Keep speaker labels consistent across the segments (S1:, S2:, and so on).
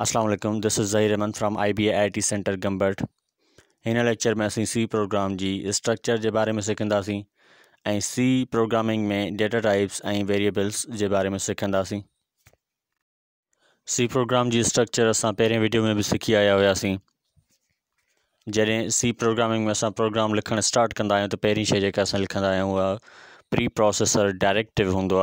S1: अस्सलाम वालेकुम this is Zahi Rahman from I B I T centre Gambat इन लेक्चर में असीं सी प्रोग्राम जी स्ट्रक्चर के बारे में सिखंदासीं ऐं सी प्रोग्रामिंग में डेटा टाइप्स ए वेरिएबल्स जे बारे में सिखंदासीं सी प्रोग्राम जी स्ट्रक्चर असां पहिरें वीडियो में भी सीखी आया हुआसीं जॾहिं सी प्रोग्रामिंग में असां प्रोग्राम लिखणु स्टार्ट कंदा आहियूं त पहिरीं शइ प्री प्रोसेसर डायरेक्टिव हूंदो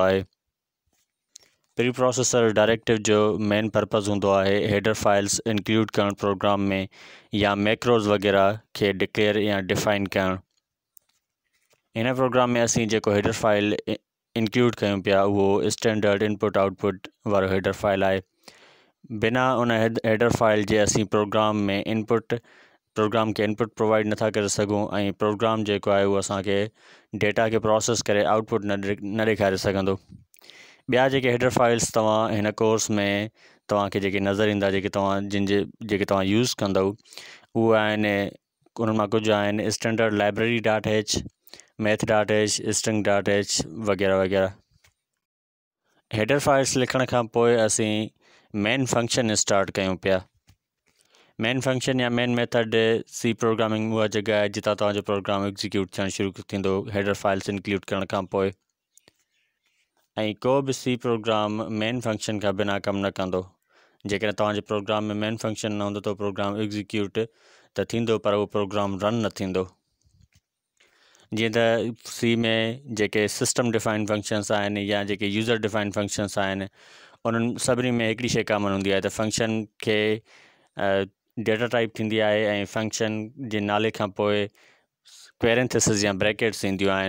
S1: प्री प्रोसेसर डायरेक्टिव जो मेन पर्पज़ हूँ है हेडर फाइल्स इंक्लूड कर प्रोग्राम में या मैक्रोज़ वग़ैरह के डिक्लेयर या डिफाइन कर हिन प्रोग्राम में असीं जेको हेडर फाइल इंक्लूड कयूं पिया उहो स्टैंडर्ड इनपुट आउटपुट वो हेडर फाइल है बिना उन हेडर फाइल के असीं प्रोग्राम में इनपुट प्रोग्राम के इनपुट प्रोवाइड ना कर सघूं ऐं प्रोग्राम जेको आहे उहो असांखे डेटा के प्रोसेस करे आउटपुट न न ॾेखारे बिहार जेके हेडर फाइल्स तुम कोर्स में तव्हांखे नज़र इंदा जेके तव्हां यूज़ कद उहे आहिनि उन्हनि मां standard library dot H math dot H string dot H वग़ैरह वग़ैरह हेडर फाइल्स लिखण खां पोइ मेन फंक्शन स्टार्ट क्यों पिया मेन फंक्शन या मेन मेथड सी प्रोग्रामिंग वह जगह है जिता तुम प्रोग्राम एग्ज़ीक्यूट थियणु शुरू हेडर फाइल्स इंक्लूड करण ऐं को भी सी प्रोग्राम मेन फंक्शन खां बिना कम न कंदो जेकॾहिं तव्हांजे प्रोग्राम में मेन फंक्शन न हूंदो तो त प्रोग्राम एग्ज़ीक्यूट तो थींदो पर उहो प्रोग्राम रन न थींदो जीअं सी में जेके सिस्टम डिफाइंड फंक्शंस आहिनि या जेके यूज़र डिफाइन फंक्शन्स आहिनि उन्हनि सभिनी में हिकिड़ी शइ कामन हूंदी आहे त फंक्शन के डेटा टाइप थींदी आहे ऐं फंक्शन जे नाले का पोइ क्वेरेंथिसिस या ब्रैकेट्स ईंदियूं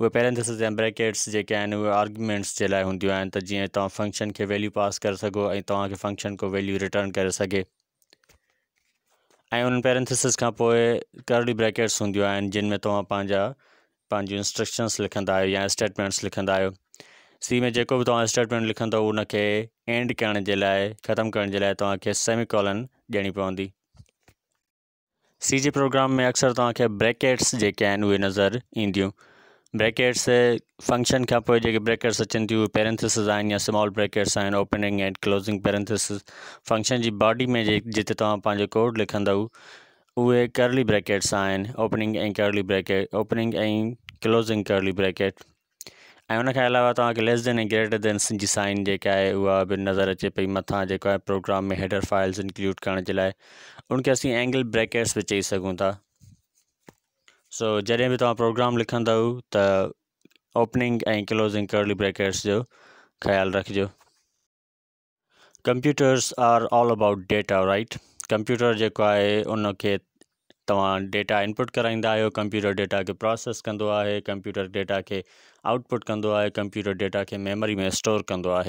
S1: उहे पैरेंथेसिस या ब्रैकेट्स जेके आहिनि उहे आर्गुमेंट्स जे लाइ हूंदियूं आहिनि त जीअं तव्हां फंक्शन खे वैल्यू पास करे सघो ऐं तव्हांखे फंक्शन को वैल्यू रिटर्न करे सघे ऐं उन पैरेंथेसिस खां पोइ करड़ी ब्रैकेट्स हूंदियूं आहिनि जिन में तव्हां पंहिंजा पंहिंजियूं इंस्ट्रक्शन्स लिखंदा आहियो या स्टेटमेंट्स लिखंदा आहियो सी में जेको बि तव्हां स्टेटमेंट लिखंदव उनखे एंड करण जे लाइ ख़तमु करण जे लाइ तव्हांखे सेमी कॉलन ॾियणी पवंदी सी जे प्रोग्राम में अक्सर तव्हांखे ब्रैकेट्स जेके आहिनि उहे नज़र ईंदियूं ब्रैकेट्स फंक्शन uh, तो के आप जाएगी ब्रैकेट अचनि थियूं या small brackets opening and closing parenthesis function की बॉडी में जिते तुम पंहिंजो कोड लिखंद उर्ली ब्रैकेट्स ओपनिंग ऐं bracket opening and closing curly bracket ऐं उनखां अलावा तव्हांखे less than and greater than जी साइन जेका आहे नज़र अचे पई मथां जेको आहे प्रोग्राम में हेडर फाइल्स इंक्लूड करण जे लाइ उनखे असीं एंगल ब्रैकेट्स भी चई सघूं था सो जैसे भी तुम प्रोग्राम लिखंदव त ओपनिंग ए क्लोज़िंग कर्ली ब्रेकेट्स जो ख्याल रखो computers are all about data right computer जो है उनके डेटा इनपुट कराइंदा आहियो कंप्यूटर डेटा के प्रोसेस कंदो कंप्यूटर डेटा के आउटपुट कंप्यूटर डेटा के मेमोरी में स्टोर कंदो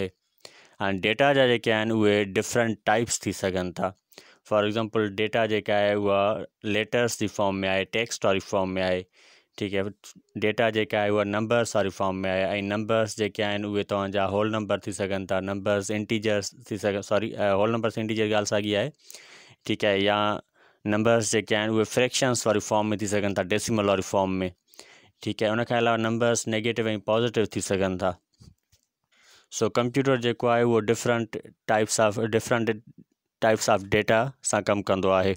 S1: डेटा जा जेके डिफरेंट टाइप्स थी सकन था फॉर एग्ज़ाम्पल डेटा जेका है वह लेटर्स की फॉर्म में आए टेक्स्ट वारी फॉर्म में आए ठीक है डेटा जेका है वह नंबर्स वाली फॉर्म में आए ऐं नंबर्स जे आहिनि उहे होल नंबर थी सघनि था नंबर्स इंटीजर्स थी सॉरी होल नंबर्स इंटीजर गाल सागी है ठीक है या नंबर्स जो आहिनि उहे फ्रैक्शन्स वारी फॉर्म में थी सघनि था डेसिमल वारी फॉर्म में ठीक है उनके अलावा नंबर्स नेगेटिव एंड पॉज़िटिव थी सघनि था सो कंप्यूटर जो है वो different types of different types of data sankam kando ahe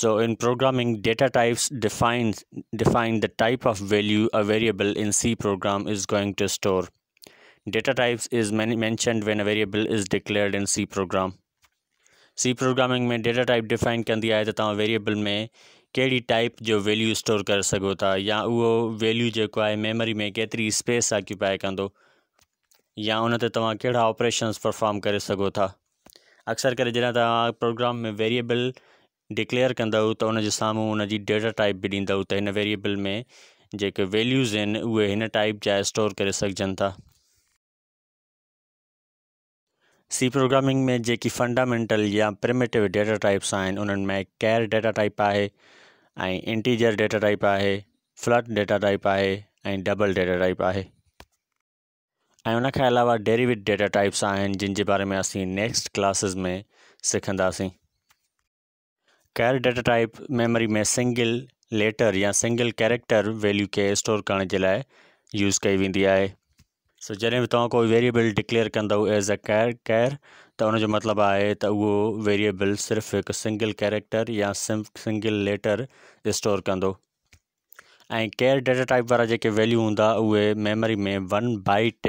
S1: so in programming data types defines define the type of value a variable in c program is going to store data types is mentioned when a variable is declared in c program C programming में data type define कंदी आहे त तव्हां variable में कहिड़ी type जो value store करे सघो था या उहो वैल्यू जेको आहे मेमरी में केतिरी स्पेस ऑक्यूपाए कंदो या उन ते तव्हां कहिड़ा ऑपरेशन्स परफॉर्म करे सघो था अक्सर कर जॾहिं प्रोग्राम में वेरिएबल डिक्लेयर कंदव त उन साम्हूं उनजी डेटा टाइप बि ॾींदव त हिन वेरिएबल में जो वैल्यूज़ आहिनि उहे हिन टाइप जा स्टोर करे सघजनि था सी प्रोग्रामिंग में जी फंडामेंटल या प्रिमेटिव डेटा टाइप्स में कैर डेटा टाइप आहे ऐं इंटीजर डेटा टाइप आहे फ्लट डेटा टाइप आहे डबल डेटा टाइप आहे ऐवना के अलावा डेरीविट डेटा टाइप्स आहिनि जिन जे बारे में असीं नेक्स्ट क्लासिस में सिखंदासीं कैर डेटा टाइप मेमरी में सिंगल लेटर या सिंगल कैरेक्टर वैल्यू के स्टोर करण जे लाइ यूज़ कई वेंदी आहे सो जॾहिं बि तव्हां कोई वेरिएबल डिक्लेयर कंदव एज़ अ कैर कैर त उनजो मतिलबु आहे त उहो वेरिएबल सिर्फ़ु हिकु सिंगल कैरेक्टर या सिम सिंगल लेटर स्टोर कंदो ऐं केयर डेटा टाइप वारा जेके वैल्यू हूँ उ मेमरी में वन बाइट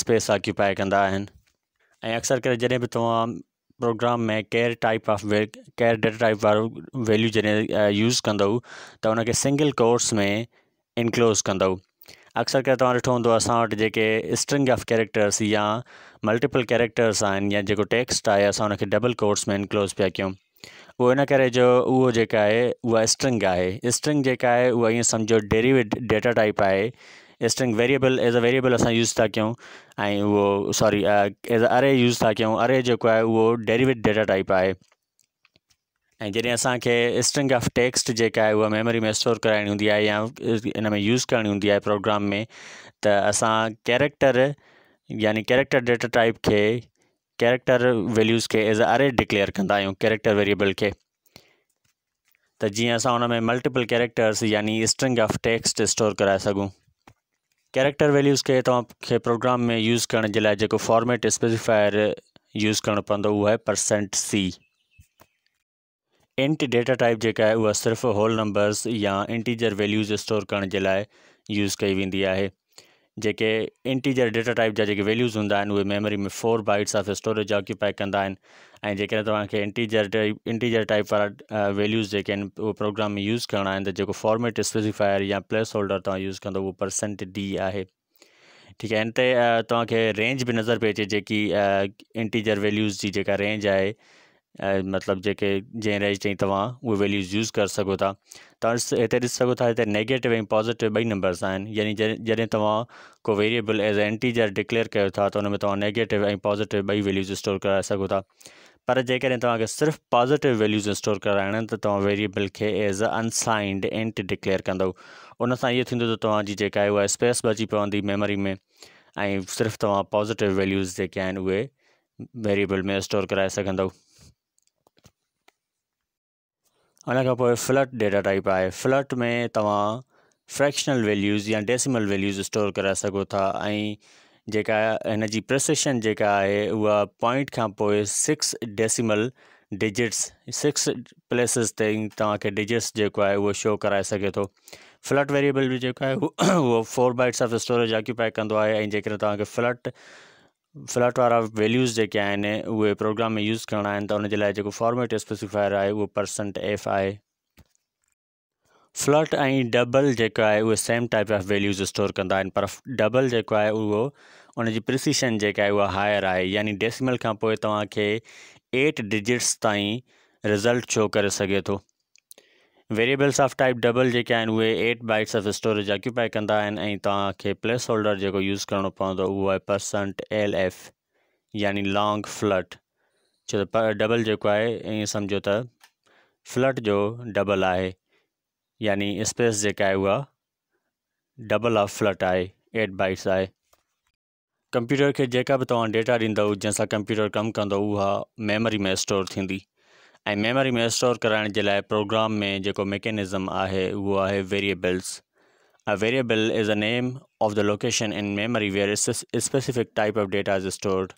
S1: स्पेस ऑक्युपाई कह अक्सर कर जॾहिं बि तव्हां प्रोग्राम में केयर टाइप ऑफ वे केयर डेटा टाइप वारो वैल्यू जैसे यूज़ कंदव त हुनखे सिंगल कोर्स में इनक्लोज़ कंदव अक्सर करे तव्हां ॾिठो हूंदो असां स्ट्रिंग ऑफ कैरेक्टर्स या मल्टीपल कैरेक्टर्स या जेको टेक्स्ट है असां डबल कोर्स में इनक्लोज़ पाया क्यों वो इन करे जो उहो जेका आहे उहा स्ट्रिंग आहे स्ट्रिंग जेका आहे उहा ईअं सम्झो डेरीवेट डेटा टाइप आहे string variable as a variable अस यूज़ था कयूं ऐं उहो सॉरी एज़ अरे यूज़ था क्यों अरे जो है वो डेरीवेट डेटा टाइप आहे ऐं जॾहिं स्ट्रिंग ऑफ टेक्स्ट जेका आहे उहा मेमोरी में स्टोर कराणी हूंदी आहे या इन में यूज़ करनी हूंदी आहे प्रोग्राम में त असां कैरेक्टर यानी कैरेक्टर डेटा टाइप के कैरेक्टर वैल्यूज़ खे एज़ अरे डिक्लेयर कंदा आहियूं कैरेक्टर वेरिएबल खे त जीअं असां हुन में मल्टीपल कैरेक्टर्स यानी स्ट्रिंग ऑफ टेक्स्ट स्टोर कराए सघूं कैरेक्टर वैल्यूस खे तव्हांखे प्रोग्राम में यूज़ करण जे लाइ जेको फॉर्मेट स्पेसिफायर यूज़ करणो पवंदो उहा आहे percent C int data type जेका आहे उहा सिर्फ़ु होल नंबर्स या इंटीजर वैल्यूज़ स्टोर करण जे लाइ यूज़ कई वेंदी आहे जेके इंटीजियर डेटा टाइप जा जेके वैल्यूज़ हूँ आहिनि मेमोरी में four bytes of storage occupy कंदा जैसे ऐं इंटीजियर तव्हांखे टाइप वा वैल्यूज़ जो आहिनि उहे प्रोग्राम में यूज़ करना आहिनि त फॉर्मेट स्पेसिफायर या प्लेस होल्डर तव्हां यूज़ कंदो परसेंट डी है ठीक है इनते ते रेंज भी नज़र पे अचे जी इंटीजियर वैल्यूज़ जी जेका रेंज है मतलब जेके जंहिं रेंज तीन तव्हां उहे वैल्यूज़ यूज़ कर सघो था तव्हां हिते ॾिसी नेगेटिव ऐं पॉज़िटिव बई नंबर्स यानी जॾहिं तुम को वेरिएबल एज़ एंटीजर डिक्लेयर कयो तो उनमें हुन में पॉज़िटिव बई वैल्यूज़ स्टोर करा सघो था पर जैसे तव्हांखे सिर्फ़ु पॉज़िटिव वैल्यूज़ स्टोर कराइणा तो त वेरिएबल के as a unsigned int declare कंदव उन ये इहो थींदो त वह स्पेस बची पवी मेमोरी में सिर्फ तुम पॉज़िटिव वैल्यूज़ जेके वेरिएबल में स्टोर करा सौ અને કા પો ફ્લોટ ડેટા ટાઈપ આય ફ્લોટ મે તમ ફ્રેક્શનલ વેલ્યુઝ યે ડેસીમલ વેલ્યુઝ સ્ટોર કરા સકો થા અઈ જે કા એનજી પ્રેસિશન જે કા હે વો પોઈન્ટ કા પો 6 ડેસીમલ ડિજિટ્સ 6 પ્લેસિસ થે તાકે ડિજિટ્સ જે કો હે વો શો કરા સકે તો ફ્લોટ વેરીએબલ જે કો હે વો 4 બાઈટ્સ ઓફ સ્ટોરેજ ઓક્યુપાય કર દો આઈ જે કે તાકે ફ્લોટ फ्लट वारा वैल्यूज़ जेके आहिनि उहे प्रोग्राम में यूज़ करना आहिनि त हुन फॉर्मेट स्पेसिफायर है उहो परसेंट एफ आहे फ्लट ऐं डबल जो है उहे same type of values store कंदा पर डबल जो है उहो उनकी प्रिसिशन जेका हायर है यानी डेसिमल का पोइ तव्हांखे एट डिजिट्स ताईं रिज़ल्ट शो करे सघे वेरिएबल्स ऑफ टाइप डबल जेके आहिनि उहे eight bytes of storage occupy कंदा आहिनि प्लेस होल्डर जेको यूज़ करिणो पवंदो है परसेंट एल एफ यानी लॉन्ग फ्लट छो तो डबल जो है समझो त फ्लट जो डबल है यानी स्पेस जेका डबल ऑफ फ्लट है एट बाइट्स है कंप्यूटर के जेका भी तुम डेटा ॾींदव जैसा कंप्यूटर कम कंदो उहा में स्टोर थी ए मेमोरी में स्टोर कराने के लिए प्रोग्राम में जो मैकेनिज़म है वो है variables a variable is a name of the location in memory where specific type of data is stored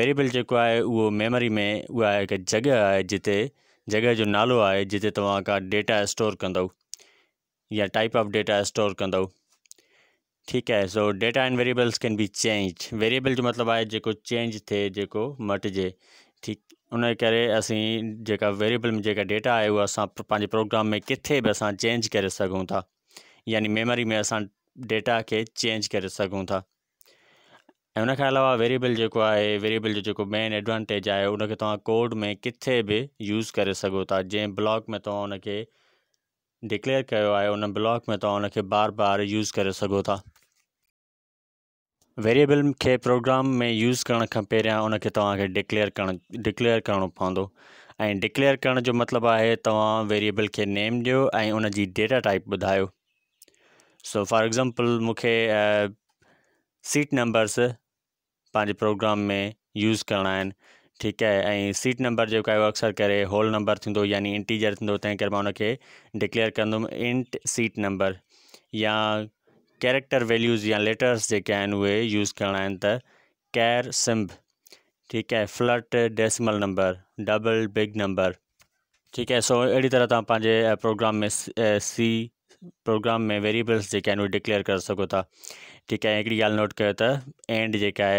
S1: variable जो है वो मेमरी में उ आहे हिकु जॻह जिते जगह जो नालो है जिते तुम का डेटा स्टोर कद या टाइप ऑफ डेटा स्टोर कद ठीक है so data and variables can be change variable जो मतलब है जो चेंज थे जो मटजे उन करे असीं जेका वेरिएबल में जेका डेटा आहे उहा असां प्रोग्राम में किथे भी असां चेंज कर सघूं था यानी मेमरी में असां डेटा के चेंज करे सघूं था उन अलावा वेरिएबल जो है वेरिएबल जो जेको मेन एडवांटेज है उनखे तव्हां कोड में किथे भी यूज़ करे सघो था ब्लॉक में तव्हां उनखे डिक्लेयर कयो ब्लॉक में तव्हां उनखे बार बार यूज़ कर सघो वेरिएबल खे प्रोग्राम में यूज़ करण खां पहिरियां उनखे तव्हांखे डिक्लेयर करणु डिक्लेयर करणो पवंदो ऐं डिक्लेयर करण जो मतिलबु आहे तव्हां वेरिएबल खे नेम ॾियो ऐं उन डेटा टाइप ॿुधायो सो फॉर एक्ज़ाम्पल मूंखे सीट नंबर्स पंहिंजे प्रोग्राम में यूज़ करणा आहिनि ठीकु आहे ऐं सीट नंबर जेको आहे अक्सर करे होल नंबर थींदो यानी इंटीजर थींदो तंहिं करे मां उनखे डिक्लेयर कंदुमि इंट सीट नंबर या कैरेक्टर वैल्यूज़ या लेटर्स जो वे यूज़ करणा आहिनि त कैर सिम्ब ठीक है float decimal number double big number ठीक है सो अड़ी तरह तेजे तो प्रोग्राम में सी प्रोग्राम में वेरिएबल्स जेके डिक्लेयर कर सघो था ठीकु आहे हिकिड़ी ॻाल्हि नोट कर एंड जेका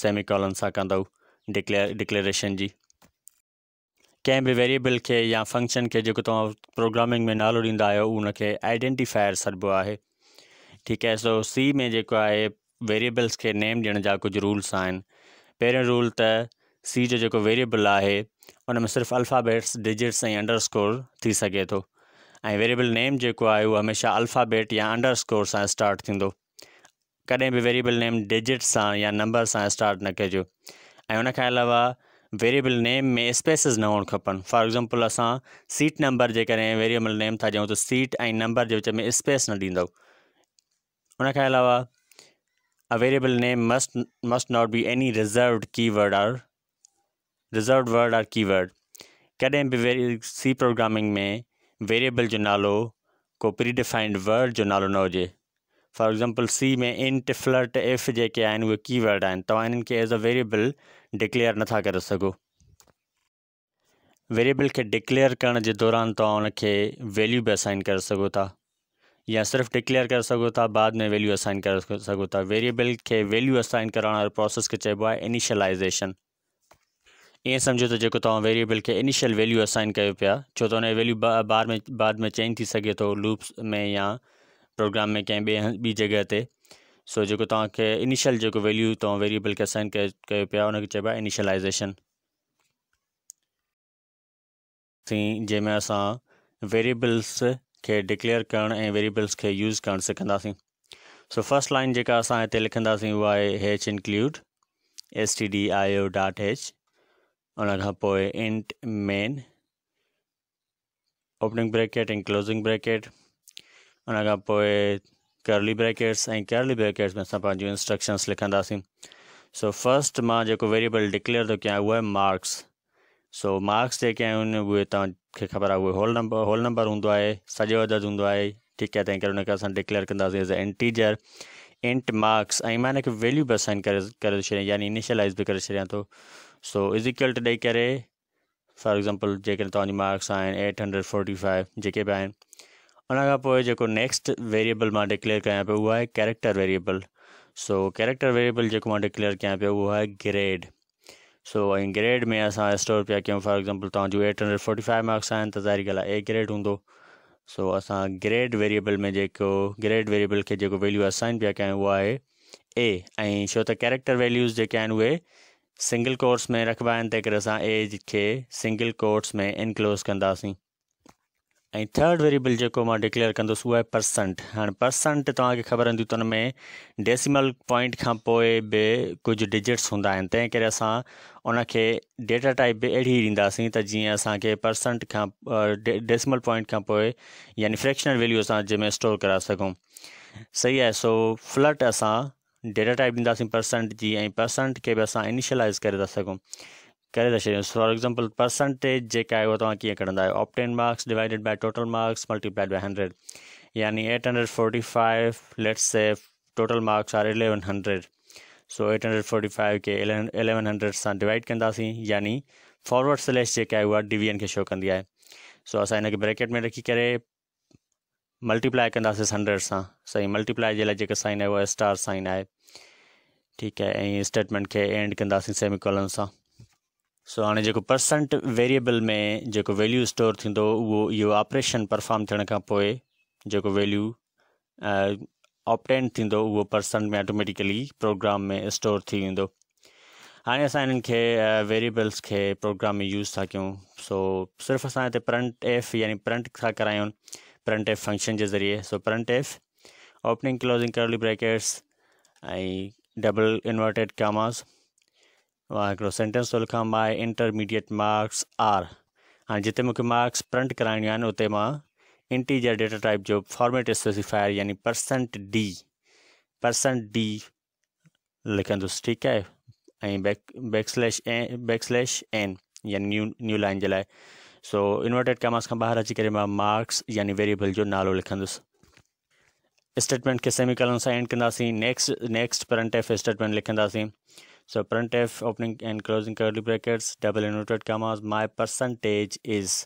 S1: सेमिकॉलन से सेमी डिक्लेयर डिक्लेरेशन की कें भी वेरिएबल के या फंक्शन के जेको तव्हां तो प्रोग्रामिंग में नालो ॾींदा आहियो उनखे आइडेंटिफायर सॾिबो आहे ठीक है सो सी में जो है वेरिएबल्स के नेम ॾियण जा कुझु रूल्स आन पे रूल त सी जो जेको वेरिएबल है उन में सिर्फ़ु अल्फ़ाबेट्स डिजिट्स अंडर स्कोर थी सघे तो ऐं वेरिएबल नेम जो है वो हमेशा अल्फ़ाबेट या अंडर स्कोर से स्टार्ट थींदो कॾहिं बि वेरिएबल नेम डिजिट या नंबर से स्टार्ट न कजो ऐं उन वेरिएबल नेम में स्पेसिस न हुअणु खपनि फॉर एग्ज़ाम्पल असां सीट नंबर जेकॾहिं वेरिएबल नेम था ॾियूं त सीट ए नंबर के विच में स्पेस न ॾींदव उनखे अलावा available name must must not be any reserve keyword are reserve word are keyword भी वे सी प्रोग्रामिंग में वेरिएबल जो नालो को प्रीडिफाइंड वर्ड जो नालो न हो फॉर एग्ज़ाम्पल सी में इंट फ्लट एफ जेके आहिनि उहे keyword as a variable declare ना कर सको वेरिएबल के डिक्लेयर करण दौरान तुम हुनखे वैल्यू भी असाइन कर सोता या सिर्फ डिक्लेयर कर सघो था बाद में वैल्यू असाइन कर सघो था वेरिएबल के वैल्यू असाइन करणु वारे प्रोसेस के चइबो है इनिशियलाइज़ेशन ये समझो तो, तो जो तुम वेरिएबल के इनिशियल वैल्यू असाइन कर पाया छो तो उन्हें वैल्यू बार में बाद में चेंज थी सके तो लूप्स में या प्रोग्राम में कें ॿिए जगह से सो जो तक इनिशियल जो वैल्यू तो वेरिएबल तो के असाइन कर पाया पिया हुनखे चइबो आहे इनिशियलाइज़ेशन जंहिंमें वेरिएबल्स के डिक्लेयर करणु वेरिएबल्स के यूज़ कर सिखंदासीं सो फर्स्ट लाइन जेका अस हिते लिखंदासीं उहा आहे hash include S T D I O dot H उन इंट मेन ओपनिंग ब्रैकेट ऐं क्लोज़िंग ब्रैकेट उन खां पोइ कर्ली ब्रैकेट्स ऐं कर्ली ब्रैकेट्स में असां पंहिंजूं सो फर्स्ट में जो वेरिएबल डिक्लेयर तो क्या उहो आहे मार्क्स सो मार्क्स जेके आहिनि उहे ख़बर आहे होल नंबर होल नंबर हूंदो आहे अदद हों आहे ठीकु आहे तंहिं डिक्लेयर कंदासीं एज़ एंटीजर इंट मार्क्स ऐं मां वैल्यू भी असाइन कर करे यानी इनिशियलाइज़ भी करे छॾियां थो सो इज़िक्वल टू ॾेई फॉर एग्ज़ाम्पल जो तव्हांजी मार्क्स आज एट हंड्रेड फोर्टी फाइव जेके बि आहिनि नेक्स्ट वेरिएबल मां डिक्लेयर क्या पियो उहो आहे character variable so character variable जो मां डिक्लेयर कयां पियो उहो आहे ग्रेड सो इन ग्रेड में असां स्टोर पिया कयूं फॉर एग्ज़ाम्पल तव्हांजो eight hundred forty five marks आहिनि तो जारी ॻाल्हि ए ग्रेड हों सो अस ग्रेड वेरिएबल में जो ग्रेड वेरिएबल के जेको वैल्यू असाइन पाया कयूं उहा आहे ए छो त कैरेक्टर वैल्यूज़ जेके सिंगल कोर्स में रखबा आहिनि तंहिं करे ए के सिंगल कोर्स में इनक्लोज़ कंदासीं ऐं थर्ड वेरिएबल जो मां डिक्लेयर कंदुसि उहा परसेंट हाँ परसेंट तव्हांखे ख़बर हूंदी त हुन में डेसिमल पॉइंट का पोइ बि डिजिट्स हूंदा आहिनि तंहिं करे असां उनखे डेटा टाइप बि अहिड़ी ॾींदासीं त जीअं परसेंट खां डेसिमल पॉइंट का पोइ यानी फ्रैक्शनल वैल्यू असां जंहिंमें स्टोर करा सघूं सही आहे सो फ्लट अस डेटा टाइप ॾींदासीं परसेंट जी ऐं परसेंट खे बि असां इनिशलाइज़ करे था करे तो था छॾियूं फॉर एग्ज़ाम्पल परसेंटेज जेका आहे उहा तव्हां कीअं कढंदा आहियो obtain marks divided by total marks multiplied by hundred यानी eight hundred forty five let's say total marks are eleven hundred so eight hundred forty five खे इलेवन हंड्रेड सां डिवाइड कंदासीं यानी फॉरवर्ड स्लैश जेका आहे उहा डिवीजन खे show कंदी आहे सो असां हिनखे ब्रैकेट में रखी करे मल्टीप्लाई कंदासीं हंड्रेड सां सही मल्टीप्लाई जे लाइ जेका साइन आहे उहा स्टार साइन आहे ठीकु आहे ऐं स्टेटमेंट खे एंड कंदासीं सेमी कॉलम सां सो हाँ जो परसेंट वेरिएबल में जो वैल्यू स्टोर थींदो उहो इहो ऑपरेशन परफॉर्म थियण खां वैल्यू ऑप्टेन थींदो उहो परसेंट में ऑटोमेटिकली प्रोग्राम में स्टोर थी वो हाँ अस इन वेरिएबल्स के प्रोग्राम में यूज़ था क्यों सो सिर्फ़ अस प्रंट एफ यानी प्रंट था करायूं प्रंट एफ फंक्शन के ज़रिए so printf opening closing curly brackets ऐं डबल इन्वर्टेड कामास हिकिड़ो सेंटेंस तो लिखा माए इंटरमीडिएट मार्क्स आर हाँ जिते मूंखे मार्क्स प्रिंट कराइणियूं आहिनि उते मां इंटीजर डेटा टाइप जो फॉर्मेट स्पेसिफायर यानी परसेंट डी परसेंट डी लिखंदुसि ठीकु आहे ऐं back backslash N backslash N यानी न्यू न्यू लाइन जे लाइ सो इन्वर्टेड कैमास का ॿाहिरि अची करे मार्क्स यानी वेरिएबल जो नालो लिखंदुसि स्टेटमेंट तो। के सेमी कलन सां एंड कंदासीं next next printf statement लिखंदासीं so printf opening and closing curly brackets double inverted commas my percentage is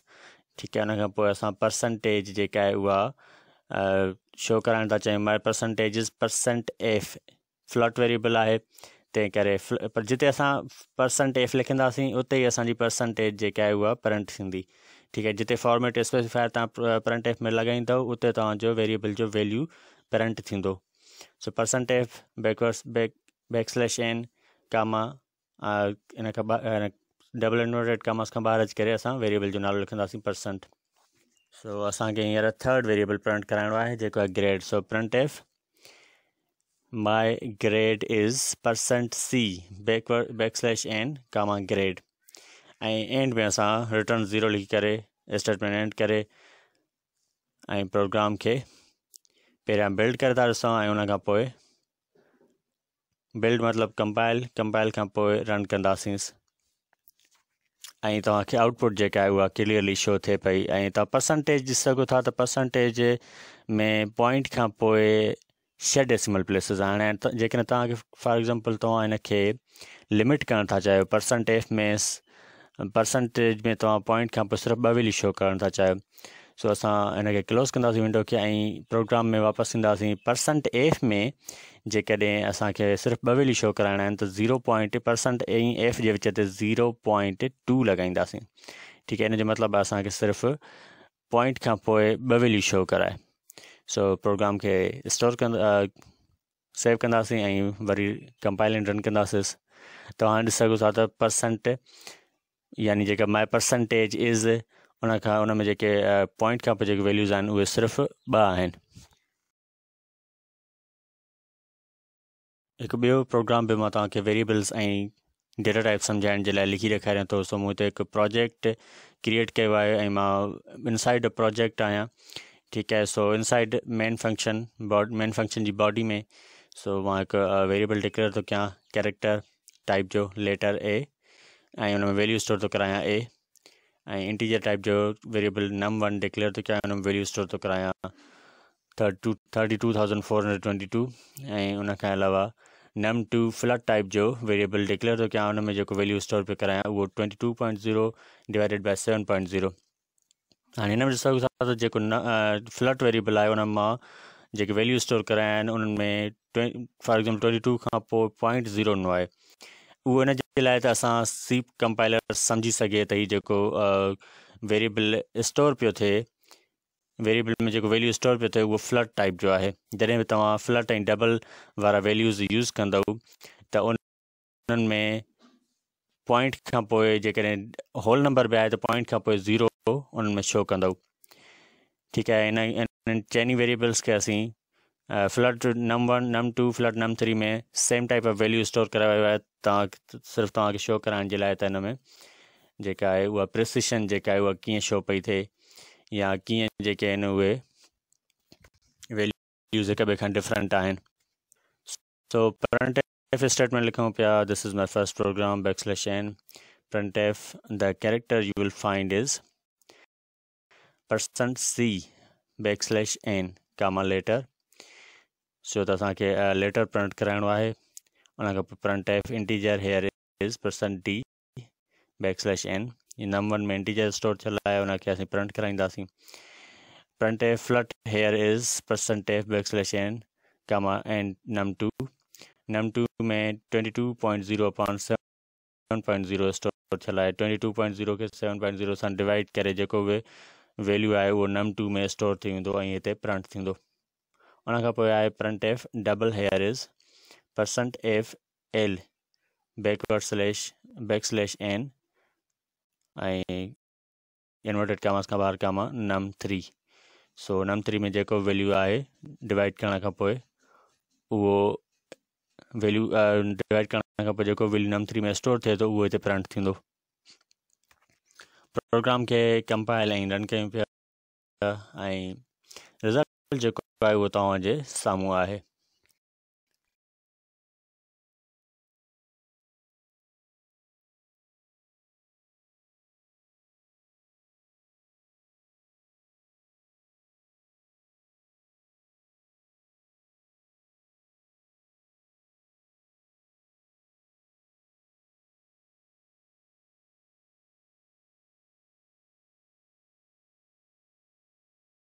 S1: ठीक है हुनखां पोइ असां परसेंटेज जेका आहे उहा शो कराइण था my percentage is percent F float variable है तंहिं करे पर जिते अस परसेंट एफ लिखंदासीं उते ई असांजी परसेंटेज जेका है उहा प्रिंट थींदी ठीकु आहे जिते फॉर्मेट स्पेसिफायर तव्हां प्रिंट एफ में लॻाईंदव उते तव्हांजो वेरिएबल जो वैल्यू प्रिंट थींदो so percent F backwards back backslash N comma इन खां डबल इनवर्टेड कामास खां ॿाहिरि अची करे असां वेरिएबल जो नालो लिखंदासीं परसेंट सो असांखे हींअर थर्ड वेरिएबल प्रिंट कराइणो आहे जेको आहे grade so printf my grade is percent C backward backslash N comma grade ऐं एंड में असां रिटर्न ज़ीरो लिखी करे स्टेटमेंट एंड करे ऐं प्रोग्राम खे पहिरियां बिल्ड करे था ॾिसूं ऐं उनखां पोइ बिल्ड मतलब कंपाइल कंपाइल खां पोइ रन कंदासींसि ऐं तव्हांखे आउटपुट जेका आहे उहा क्लियरली शो थिए पई ऐं तव्हां परसेंटेज ॾिसी सघो था त तो परसेंटेज में पॉइंट खां पोइ छह डेसिमल प्लेसिस हाणे जेकॾहिं तव्हांखे फॉर एग्ज़ाम्पल तव्हां हिन लिमिट करणु था चाहियो परसेंटेज में परसेंटेज में तव्हां पॉइंट खां पोइ सिर्फ़ु ॿ शो करणु था चाहियो सो अस इन खे क्लोज़ कंदासीं विंडो खे प्रोग्राम में वापस ईंदासीं परसेंट एफ में जैसे असांखे सिर्फ़ु ॿ शो कराइणा तो ज़ीरो पॉइंट परसेंट ऐं एफ जे विच ते ज़ीरो पॉइंट टू लॻाईंदासीं ठीक है हिन मतलब मतिलबु आहे पॉइंट का पोइ ॿ शो कराए सो प्रोग्राम के स्टोर कंदा सेव कंदासीं वरी कंपाइल एंड रन कंदासीं तव्हां ॾिसी सघो था परसेंट यानी जेका माए परसेंटेज इज़ उन खां उन में जेके पॉइंट खां पोइ जेके वैल्यूज़ आहिनि उहे सिर्फ़ु ॿ आहिनि हिकु ॿियो प्रोग्राम बि मां तव्हांखे वेरिएबल्स ऐं डेटा टाइप सम्झाइण जे लाइ लिखी ॾेखारियां थो सो मूं हिते हिकु प्रोजेक्ट क्रिएट कयो आहे ऐं मां इनसाइड प्रोजेक्ट आहियां ठीकु आहे सो इनसाइड मेन फंक्शन बॉड मेन फंक्शन जी बॉडी में सो मां हिकु वेरिएबल डिक्लेयर थो कयां कैरेक्टर टाइप जो लेटर ए ऐं हुन में वैल्यू स्टोर थो करायां ए इंटीजर टाइप जो वेरिएबल नम वन डिक्लेयर तो क्या हुन वैल्यू स्टोर तो कराया thirty two thousand four hundred twenty two ऐं उनखां अलावा नम टू फ्लड टाइप जो वेरिएबल डिक्लेयर तो क्या हुन में वैल्यू स्टोर पियो करायां वो twenty two point zero divided by seven point zero हाँ हिन में फ्लड वेरिएबल आहे हुन मां जेके वैल्यू स्टोर कराया आहिनि फॉर एग्ज़ाम्पल ट्वेंटी टू खां पॉइंट ज़ीरो नो आहे उहो इन जे लाइ त असां सी कंपाइलर सम्झी सघे त हीउ जेको वेरिएबल स्टोर पियो थिए वेरिएबल में जेको वैल्यू स्टोर पियो थिए उहो फ्लड टाइप जो आहे जॾहिं बि तव्हां फ्लड ऐं डबल वारा वैल्यूज़ यूज़ कंदव त उन्हनि में पॉइंट खां पोइ जेकॾहिं होल नंबर बि आहे त पॉइंट खां पोइ ज़ीरो उन्हनि में शो कंदव ठीकु आहे इन इन्हनि चइनी वेरिएबल्स खे असीं float num one num two float num three में same type of value store करा है सिर्फ तक शो कराइण के लिए त में जो प्रिसिशन शो पी थे या कि वैल्यूज़ एक ॿिए डिफरेंट आन सो प्रंट एफ स्टेटमेंट लिखा पाया this is my first program backslash slash N F the character you will find is percent C backslash N comma letter so त असांखे लेटर प्रिंट कराइणो आहे उनखां पोइ printf integer here is percent D backslash N number में integer store थियल आहे उनखे असीं प्रिंट कराईंदासीं printf float here is percent F backslash N comma and num two num to में twenty two point zero upon seven point zero store थियल आहे twenty two point zero खे seven point zero सां divide करे जेको बि value आहे उहो नम to में स्टोर थी वेंदो ऐं हिते प्रिंट थींदो અના કા પોએ printf double here is percent F L backward slash backslash N આ ઇનવર્ટેડ કમાસ કા બાર કમા નમ 3 સો નમ 3 મે દેખો વેલ્યુ આય ડિવાઇડ કરના કા પોએ વો વેલ્યુ ડિવાઇડ કરના કા પો જો કો વિલ નમ 3 મે સ્ટોર થે તો વો ઇતે પ્રિન્ટ થિંદો પ્રોગ્રામ કે કમ્પાઇલ આઈ રન કે આઈ जेको आहे उहो तव्हांजे साम्हूं आहे